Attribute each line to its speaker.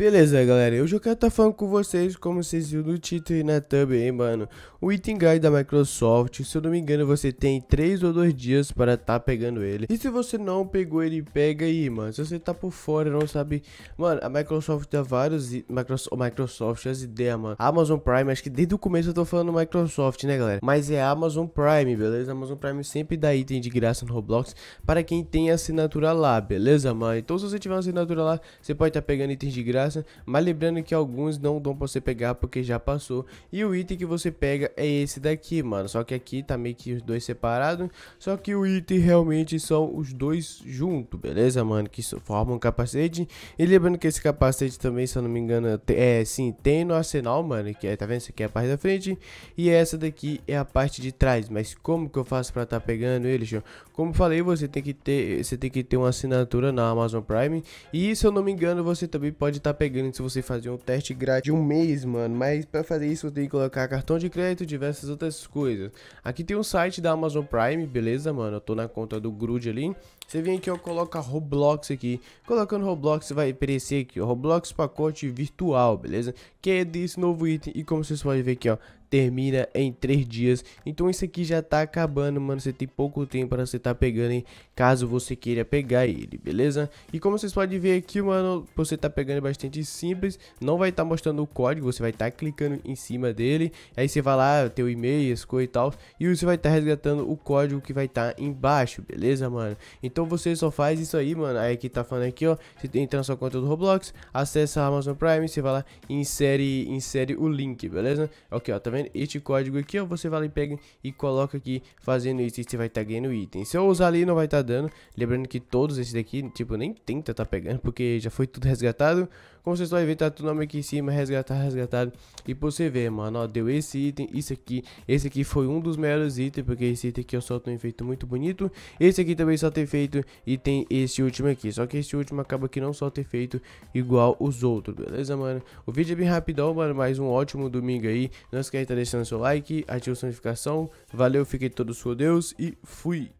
Speaker 1: Beleza, galera, eu já quero estar tá falando com vocês, como vocês viram no título e na thumb hein, mano. O item guide da Microsoft, se eu não me engano, você tem 3 ou 2 dias para estar tá pegando ele. E se você não pegou ele, pega aí, mano. Se você tá por fora não sabe... Mano, a Microsoft dá vários... Microsoft, Microsoft as ideias, mano. Amazon Prime, acho que desde o começo eu tô falando Microsoft, né, galera? Mas é Amazon Prime, beleza? Amazon Prime sempre dá item de graça no Roblox para quem tem assinatura lá, beleza, mano? Então se você tiver uma assinatura lá, você pode estar tá pegando itens de graça graça, mas lembrando que alguns não dão pra você pegar porque já passou. E o item que você pega é esse daqui, mano, só que aqui tá meio que os dois separados, só que o item realmente são os dois juntos, beleza, mano, que formam um capacete. E lembrando que esse capacete também, se eu não me engano, é, é sim, tem no arsenal, mano, que é, tá vendo? isso aqui é a parte da frente e essa daqui é a parte de trás, mas como que eu faço pra tá pegando ele, Como falei, você tem que ter, você tem que ter uma assinatura na Amazon Prime e, se eu não me engano, você também pode estar tá pegando se você fazer um teste grátis de um mês, mano. Mas para fazer isso, você tem que colocar cartão de crédito e diversas outras coisas. Aqui tem um site da Amazon Prime, beleza, mano? Eu tô na conta do Grud ali. Você vem aqui, ó, coloca Roblox aqui. Colocando Roblox, vai aparecer aqui, ó, Roblox pacote virtual, beleza? Que é desse novo item. E como vocês podem ver aqui, ó, termina em 3 dias. Então isso aqui já tá acabando, mano. Você tem pouco tempo para você tá pegando, hein? Caso você queira pegar ele, beleza? E como vocês podem ver aqui, mano, você tá pegando bastante simples. Não vai estar tá mostrando o código, você vai estar tá clicando em cima dele. Aí você vai lá, teu e-mail, as coisas e tal. E você vai estar tá resgatando o código que vai estar tá embaixo, beleza, mano? Então você só faz isso aí, mano. Aí que tá falando aqui, ó. Você entra na sua conta do Roblox, acessa a Amazon Prime, você vai lá e insere, insere o link, beleza? Ok, ó, tá vendo? vendo? Este código aqui, ó, você vai lá e pega e coloca aqui fazendo isso e você vai estar tá ganhando itens. Se eu usar ali, não vai estar tá dando. Lembrando que todos esses daqui, tipo, nem tenta tá pegando, porque já foi tudo resgatado. Como vocês podem ver, tá tudo nome aqui em cima, resgatar, resgatado. E pra você ver, mano, ó, deu esse item, isso aqui. Esse aqui foi um dos melhores itens, porque esse item aqui eu só tem um efeito muito bonito. Esse aqui também só tem feito e tem esse último aqui. Só que esse último acaba que não só ter feito igual os outros, beleza, mano? O vídeo é bem rapidão, mano, mais um ótimo domingo aí. Não esquece estar deixando seu like, ative a notificação. Valeu, fiquem todos com Deus e fui!